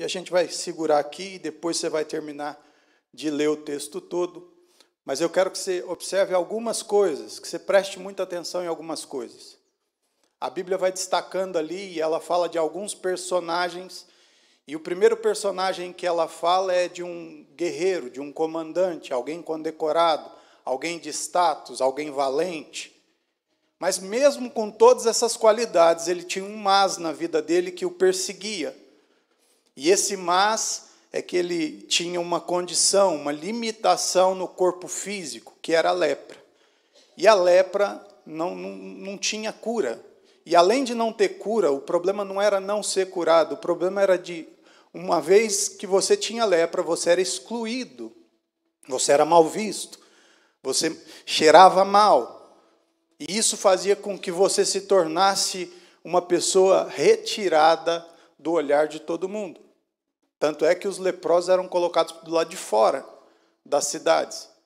E a gente vai segurar aqui e depois você vai terminar de ler o texto todo. Mas eu quero que você observe algumas coisas, que você preste muita atenção em algumas coisas. A Bíblia vai destacando ali e ela fala de alguns personagens. E o primeiro personagem que ela fala é de um guerreiro, de um comandante, alguém condecorado, alguém de status, alguém valente. Mas mesmo com todas essas qualidades, ele tinha um mas na vida dele que o perseguia. E esse mas é que ele tinha uma condição, uma limitação no corpo físico, que era a lepra. E a lepra não, não, não tinha cura. E além de não ter cura, o problema não era não ser curado, o problema era de, uma vez que você tinha lepra, você era excluído, você era mal visto, você cheirava mal. E isso fazia com que você se tornasse uma pessoa retirada do olhar de todo mundo. Tanto é que os leprosos eram colocados do lado de fora das cidades.